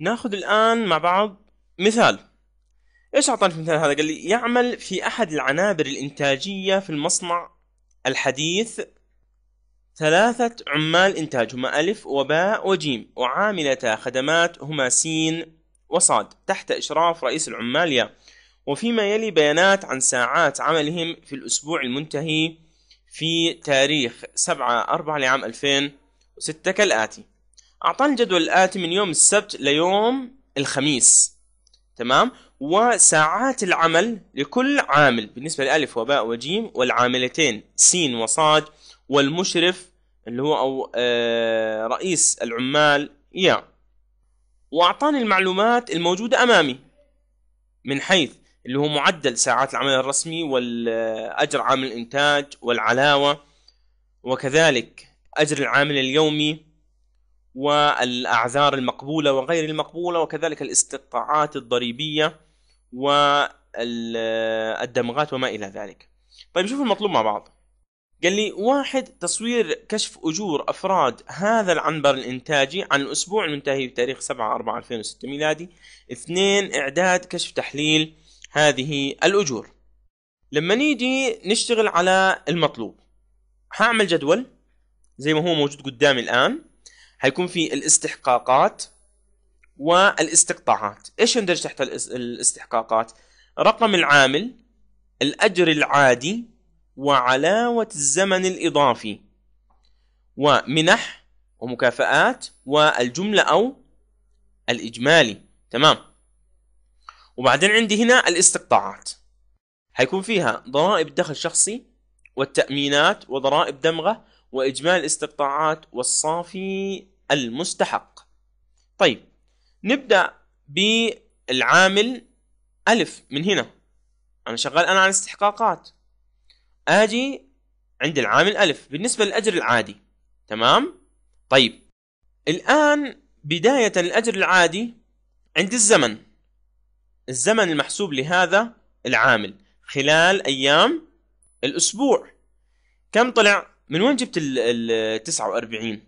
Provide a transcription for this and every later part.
ناخذ الان مع بعض مثال ايش اعطاني في المثال هذا قال لي يعمل في احد العنابر الانتاجيه في المصنع الحديث ثلاثة عمال إنتاج هما ألف وباء وجيم وعاملتا خدمات هما سين وصاد تحت إشراف رئيس العمال يا وفيما يلي بيانات عن ساعات عملهم في الأسبوع المنتهي في تاريخ 7 أربعة لعام 2006 كالآتي اعطاني الجدول الاتي من يوم السبت ليوم الخميس تمام وساعات العمل لكل عامل بالنسبه لالف وباء وجيم والعاملتين سين وصاد والمشرف اللي هو او آه، رئيس العمال يا واعطاني المعلومات الموجوده امامي من حيث اللي هو معدل ساعات العمل الرسمي والاجر عامل الانتاج والعلاوه وكذلك اجر العامل اليومي والاعذار المقبوله وغير المقبوله وكذلك الاستقطاعات الضريبيه والدمغات وما الى ذلك. طيب شوفوا المطلوب مع بعض. قال لي واحد تصوير كشف اجور افراد هذا العنبر الانتاجي عن الاسبوع المنتهي بتاريخ 7 4 2006 ميلادي. اثنين اعداد كشف تحليل هذه الاجور. لما نيجي نشتغل على المطلوب هعمل جدول زي ما هو موجود قدامي الان حيكون في الاستحقاقات والاستقطاعات ايش يندرج تحت الاستحقاقات رقم العامل الاجر العادي وعلاوه الزمن الاضافي ومنح ومكافآت والجمله او الاجمالي تمام وبعدين عندي هنا الاستقطاعات حيكون فيها ضرائب دخل شخصي والتأمينات وضرائب دمغة واجمال الاستقطاعات والصافي المستحق طيب نبدأ بالعامل ألف من هنا أنا شغال أنا عن استحقاقات أجي عند العامل ألف بالنسبة للأجر العادي تمام طيب الآن بداية الأجر العادي عند الزمن الزمن المحسوب لهذا العامل خلال أيام الأسبوع كم طلع من وين جبت ال 49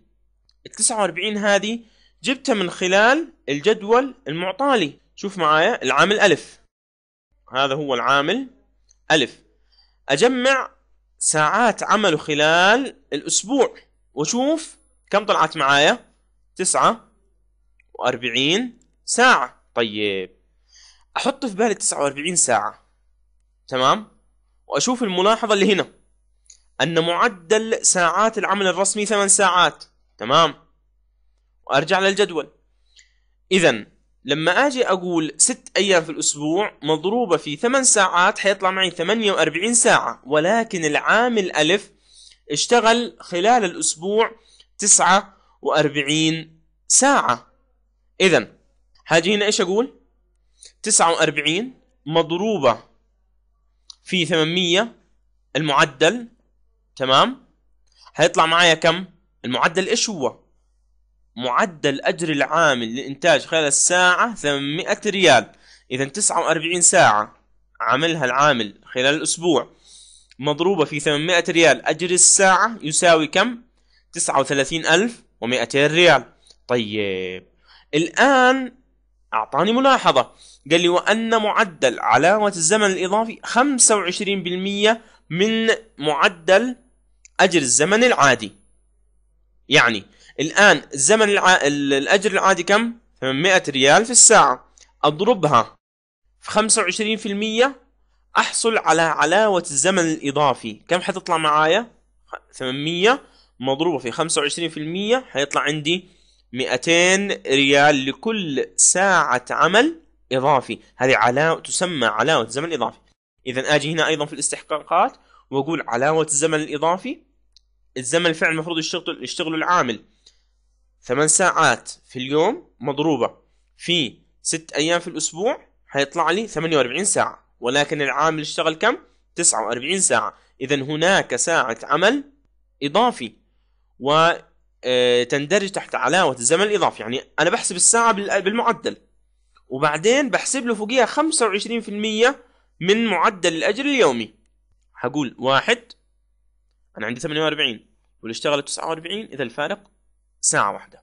ال 49 هذه جبتها من خلال الجدول المعطى لي شوف معايا العامل ألف هذا هو العامل ألف أجمع ساعات عمله خلال الأسبوع واشوف كم طلعت معايا 49 ساعة طيب أحط في بالي 49 ساعة تمام وأشوف الملاحظة اللي هنا ان معدل ساعات العمل الرسمي ثمان ساعات تمام وارجع للجدول اذا لما اجي اقول ست ايام في الاسبوع مضروبه في ثمان ساعات حيطلع معي 48 ساعه ولكن العامل الف اشتغل خلال الاسبوع 49 ساعه اذا هاجي هنا ايش اقول 49 مضروبه في 800 المعدل تمام حيطلع معايا كم المعدل ايش هو معدل اجر العامل لانتاج خلال الساعه 800 ريال اذا 49 ساعه عملها العامل خلال الاسبوع مضروبه في 800 ريال اجر الساعه يساوي كم 39200 ريال طيب الان اعطاني ملاحظه قال لي وان معدل علامه الزمن الاضافي 25% من معدل أجر الزمن العادي يعني الآن الزمن الع... الأجر العادي كم؟ 800 ريال في الساعة أضربها في 25% أحصل على علاوة الزمن الإضافي كم حتطلع معايا؟ 800 مضروبة في 25% حيطلع عندي 200 ريال لكل ساعة عمل إضافي هذه علاوة تسمى علاوة زمن إضافي إذا أجي هنا أيضا في الاستحقاقات وأقول علاوة الزمن الإضافي الزمن الفعل المفروض يشتغل يشتغله العامل ثمان ساعات في اليوم مضروبة في ست أيام في الأسبوع حيطلع لي 48 ساعة ولكن العامل اشتغل كم؟ 49 ساعة إذا هناك ساعة عمل إضافي وتندرج آه، تحت علاوة الزمن الإضافي يعني أنا بحسب الساعة بالمعدل وبعدين بحسب له فوقيها 25% من معدل الأجر اليومي هقول واحد انا عندي 48 واللي اشتغل 49 اذا الفارق ساعه واحده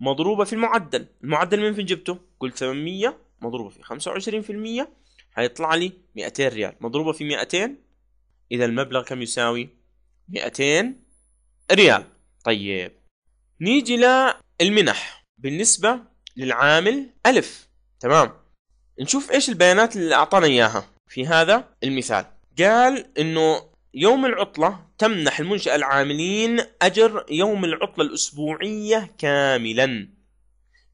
مضروبه في المعدل المعدل من فين جبته قلت 800 مضروبه في 25% حيطلع لي 200 ريال مضروبه في 200 اذا المبلغ كم يساوي 200 ريال طيب نيجي للمنح بالنسبه للعامل ألف تمام نشوف ايش البيانات اللي اعطانا اياها في هذا المثال قال انه يوم العطلة تمنح المنشأة العاملين أجر يوم العطلة الأسبوعية كاملا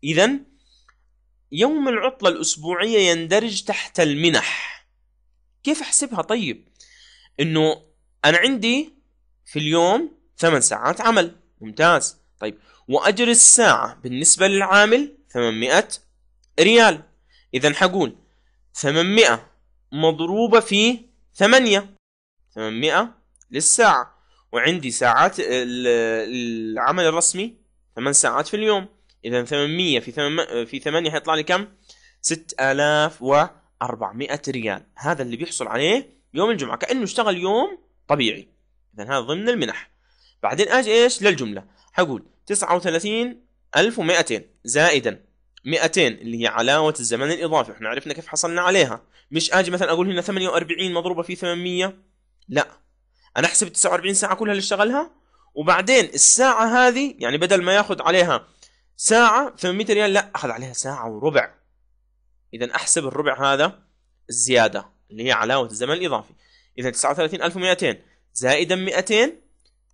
إذا يوم العطلة الأسبوعية يندرج تحت المنح كيف أحسبها طيب إنه أنا عندي في اليوم ثمان ساعات عمل ممتاز طيب وأجر الساعة بالنسبة للعامل 800 ريال إذا حقول 800 مضروبة في 8 800 للساعة وعندي ساعات العمل الرسمي 8 ساعات في اليوم اذا 800 في 8 في 8 حيطلع لي كم 6400 ريال هذا اللي بيحصل عليه يوم الجمعة كأنه اشتغل يوم طبيعي اذا هذا ضمن المنح بعدين اجي ايش للجملة حقول 39200 زائدا 200 اللي هي علاوة الزمن الإضافي احنا عرفنا كيف حصلنا عليها مش اجي مثلا اقول هنا 48 مضروبة في 800 لا انا احسب 49 ساعه كلها اللي اشتغلها وبعدين الساعه هذه يعني بدل ما ياخذ عليها ساعه 800 ريال لا اخذ عليها ساعه وربع اذا احسب الربع هذا الزياده اللي هي علاوه الزمن الاضافي اذا 39200 زائدا 200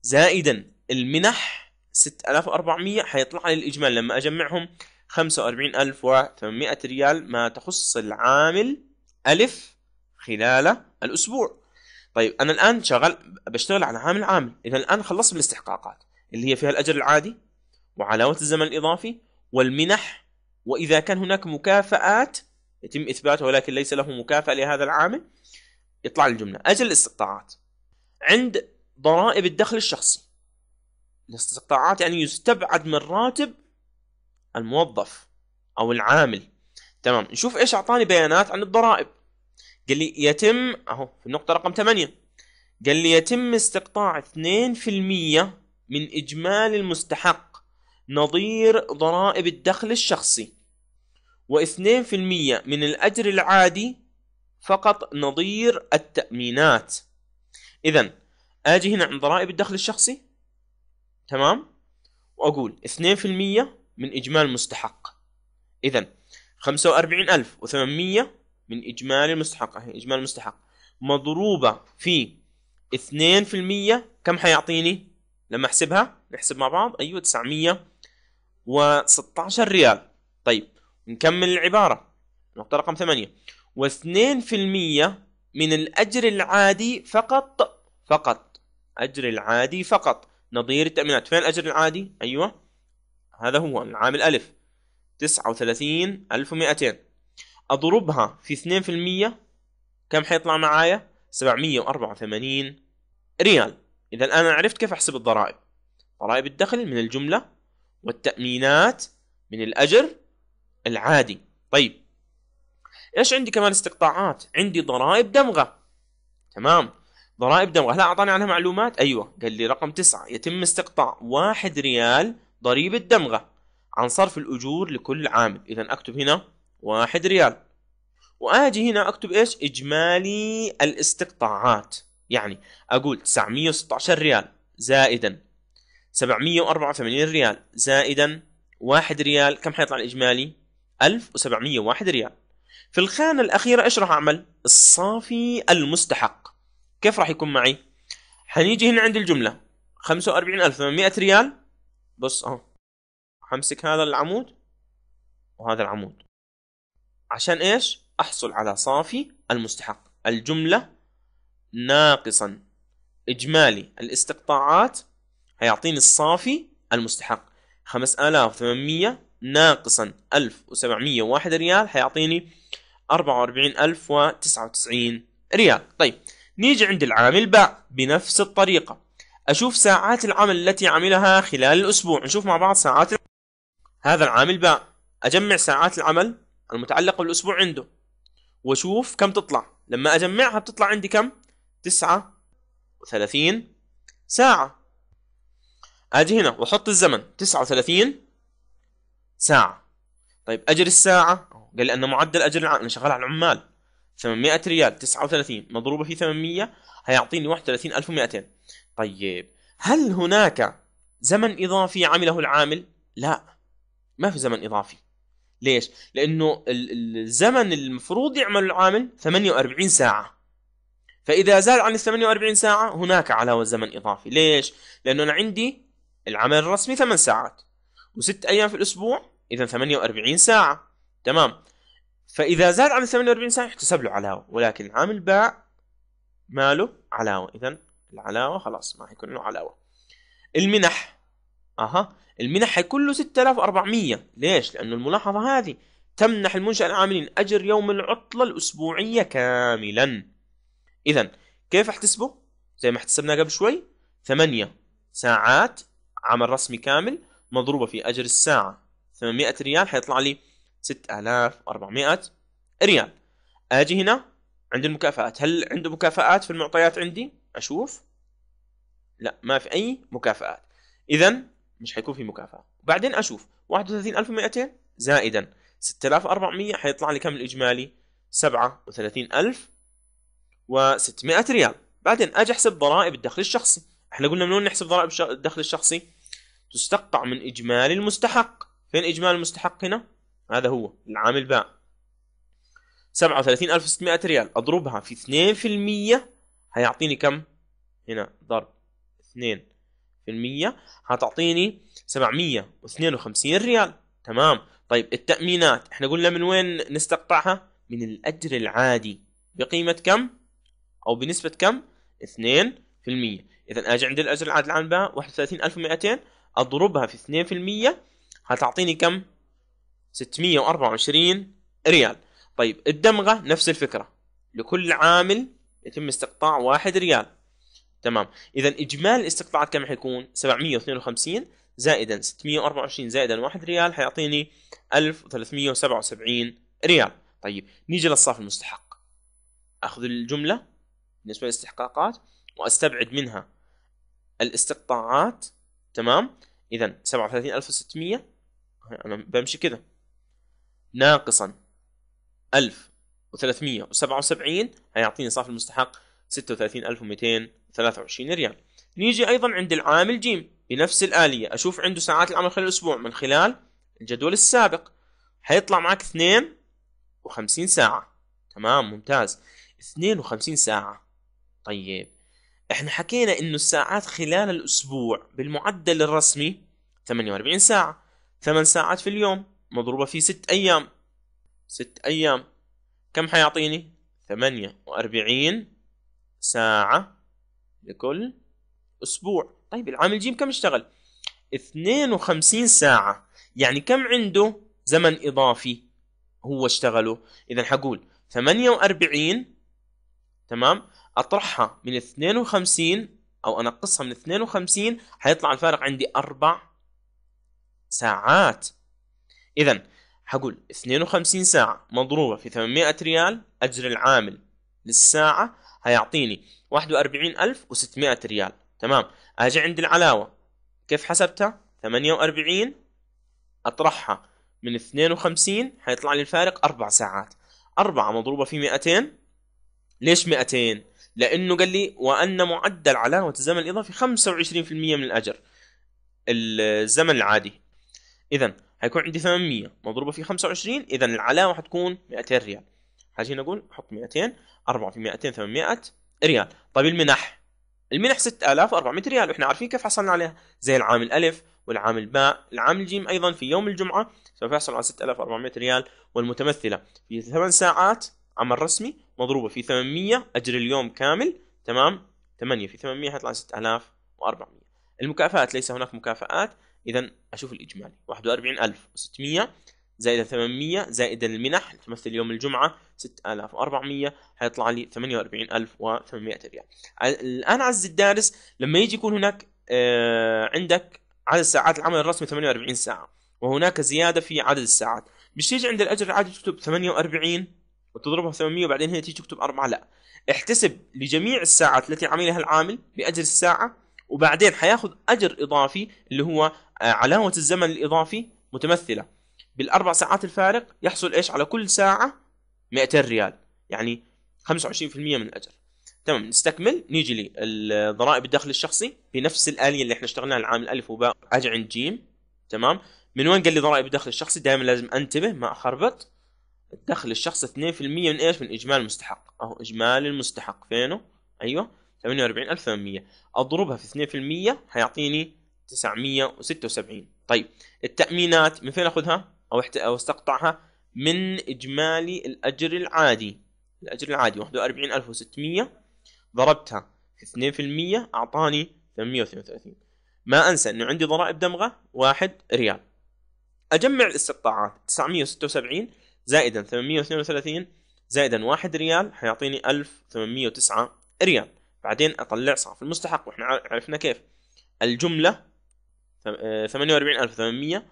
زائدا المنح 6400 حيطلع لي الاجمال لما اجمعهم 45800 ريال ما تخص العامل ألف خلال الأسبوع طيب انا الان شغال بشتغل على عامل عامل اذا الان خلصت الاستحقاقات اللي هي فيها الاجر العادي وعلاوه الزمن الاضافي والمنح واذا كان هناك مكافآت يتم اثباتها ولكن ليس له مكافاه لهذا العامل يطلع الجمله اجل الاستقطاعات عند ضرائب الدخل الشخصي الاستقطاعات يعني يستبعد من راتب الموظف او العامل تمام نشوف ايش اعطاني بيانات عن الضرائب قال لي يتم اهو في النقطة رقم 8 قال لي يتم استقطاع 2% من إجمالي المستحق نظير ضرائب الدخل الشخصي و2% من الأجر العادي فقط نظير التأمينات إذا أجي هنا عند ضرائب الدخل الشخصي تمام وأقول 2% من إجمال المستحق إذا 45800 من اجمالي المستحق اجمالي المستحق مضروبه في 2% كم حيعطيني لما احسبها نحسب مع بعض ايوه 916 ريال طيب نكمل العباره نقطه رقم 8 و2% من الاجر العادي فقط فقط اجر العادي فقط نظير التامينات فين الاجر العادي ايوه هذا هو العامل الف 39200 اضربها في 2% كم حيطلع معايا 784 ريال اذا انا عرفت كيف احسب الضرائب ضرائب الدخل من الجمله والتامينات من الاجر العادي طيب ايش عندي كمان استقطاعات عندي ضرائب دمغه تمام ضرائب دمغه هل اعطاني عنها معلومات ايوه قال لي رقم تسعة يتم استقطاع واحد ريال ضريبه دمغه عن صرف الاجور لكل عامل اذا اكتب هنا واحد ريال واجي هنا اكتب ايش اجمالي الاستقطاعات يعني اقول 916 ريال زائدا 784 ريال زائدا 1 ريال كم حيطلع الاجمالي 1701 ريال في الخانة الأخيرة إيش راح أعمل؟ الصافي المستحق كيف راح يكون معي؟ حنيجي هنا عند الجملة 45800 ريال بص أهو همسك هذا العمود وهذا العمود عشان ايش احصل على صافي المستحق الجملة ناقصا اجمالي الاستقطاعات هيعطيني الصافي المستحق 5800 ناقصا 1701 ريال هيعطيني 44099 ريال طيب نيجي عند العامل باء بنفس الطريقة أشوف ساعات العمل التي عملها خلال الأسبوع نشوف مع بعض ساعات هذا العامل باء أجمع ساعات العمل المتعلقه بالاسبوع عنده واشوف كم تطلع لما اجمعها بتطلع عندي كم 39 ساعه اجي هنا واحط الزمن 39 ساعه طيب اجر الساعه قال لي ان معدل اجر العام انا شغال على العمال 800 ريال 39 مضروبه في 800 هيعطيني 31200 طيب هل هناك زمن اضافي عمله العامل لا ما في زمن اضافي ليش؟ لانه الزمن المفروض يعمل العامل 48 ساعه فاذا زاد عن ال 48 ساعه هناك علاوه زمن اضافي ليش؟ لانه انا عندي العمل الرسمي 8 ساعات وست ايام في الاسبوع اذا 48 ساعه تمام فاذا زاد عن 48 ساعه يحتسب له علاوه ولكن العامل باع ماله علاوه اذا العلاوه خلاص ما حيكون له علاوه المنح اها المنح حيكون له 6400 ليش؟ لأنه الملاحظة هذه تمنح المنشأة العاملين أجر يوم العطلة الأسبوعية كاملا إذا كيف احتسبه؟ زي ما احتسبناه قبل شوي 8 ساعات عمل رسمي كامل مضروبة في أجر الساعة 800 ريال حيطلع لي 6400 ريال أجي هنا عند المكافآت هل عنده مكافآت في المعطيات عندي؟ أشوف لا ما في أي مكافآت إذا مش حيكون في مكافاه بعدين اشوف 31200 زائدا 6400 حيطلع لي كم الاجمالي 37600 ريال بعدين اجي احسب ضرائب الدخل الشخصي احنا قلنا من وين نحسب ضرائب الدخل الشخصي تستقطع من اجمالي المستحق فين اجمالي المستحق هنا هذا هو العامل باء 37600 ريال اضربها في 2% هيعطيني كم هنا ضرب 2 حتعطيني 752 ريال تمام طيب التأمينات احنا قلنا من وين نستقطعها من الأجر العادي بقيمة كم أو بنسبة كم 2% إذا أجي عند الأجر العادي العام بها 31200 أضربها في 2% حتعطيني كم 624 ريال طيب الدمغة نفس الفكرة لكل عامل يتم استقطاع واحد ريال تمام اذا اجمالي الاستقطاعات كم حيكون 752 زائدا 624 زائدا 1 ريال حيعطيني 1377 ريال طيب نيجي للصافي المستحق اخذ الجمله بالنسبه للاستحقاقات واستبعد منها الاستقطاعات تمام اذا 37600 انا بمشي كذا ناقصا 1377 هيعطيني صافي المستحق 36200 23 ريال نيجي ايضا عند العامل جيم بنفس الآلية أشوف عنده ساعات العمل خلال الأسبوع من خلال الجدول السابق حيطلع معك 52 ساعة تمام ممتاز 52 ساعة طيب احنا حكينا انه الساعات خلال الأسبوع بالمعدل الرسمي 48 ساعة 8 ساعات في اليوم مضروبة في 6 أيام 6 أيام كم حيعطيني؟ 48 ساعة لكل اسبوع طيب العام الجيم كم اشتغل 52 ساعة يعني كم عنده زمن اضافي هو اشتغله اذا حقول 48 تمام اطرحها من 52 او انقصها من 52 حيطلع الفارق عندي اربع ساعات اذا حقول 52 ساعة مضروبة في 800 ريال اجر العامل للساعة هيعطيني 41600 ريال تمام اجي عند العلاوه كيف حسبتها 48 اطرحها من 52 حيطلع لي الفارق 4 ساعات 4 مضروبه في 200 ليش 200 لانه قال لي وان معدل علاوه الزمن الاضافي 25% من الاجر الزمن العادي اذا حيكون عندي 800 مضروبه في 25 اذا العلاوه حتكون 200 ريال حاجين نقول حط 200 4 في 200 800 ريال طيب المنح المنح 6400 ريال واحنا عارفين كيف حصلنا عليها زي العام الالف والعام الباء العام الجيم ايضا في يوم الجمعه سوف يحصل على 6400 ريال والمتمثله في 8 ساعات عمل رسمي مضروبه في 800 اجر اليوم كامل تمام 8 في 800 حيطلع 6400 المكافآت ليس هناك مكافآت اذا اشوف الاجمالي 41600 زائد 800 زائد المنح تمثل يوم الجمعة 6400 حيطلع لي 48800 ريال الآن عز الدارس لما يجي يكون هناك آه، عندك عدد ساعات العمل الرسمي 48 ساعة وهناك زيادة في عدد الساعات مش تيجي عند الأجر العادي تكتب 48 وتضربها 800 وبعدين هنا تيجي تكتب 4 لا احتسب لجميع الساعات التي عملها العامل بأجر الساعة وبعدين حياخذ أجر إضافي اللي هو آه، علاوة الزمن الإضافي متمثلة بالاربع ساعات الفارق يحصل ايش على كل ساعه 200 ريال يعني 25% من الاجر تمام نستكمل نيجي لضرائب الدخل الشخصي بنفس الاليه اللي احنا اشتغلناها العام الالف وباء اجي عند جيم تمام من وين قال لي ضرائب الدخل الشخصي دائما لازم انتبه ما اخربط الدخل الشخصي 2% من ايش من اجمالي المستحق اهو اجمالي المستحق فينه ايوه 48800 اضربها في 2% حيعطيني 976 طيب التامينات من فين اخذها او او استقطعها من اجمالي الاجر العادي الاجر العادي 41600 ضربتها 2% اعطاني 832 ما انسى انه عندي ضرائب دمغه 1 ريال اجمع الاستقطاعات 976 زائدا 832 زائدا 1 ريال حيعطيني 1809 ريال بعدين اطلع صافي المستحق واحنا عرفنا كيف الجمله 48800 آه،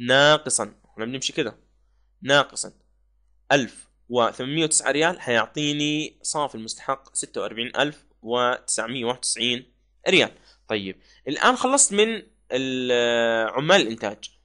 ناقصا احنا بنمشي كذا ناقصا 1809 ريال حيعطيني صافي المستحق 46991 ريال طيب الان خلصت من عمال الانتاج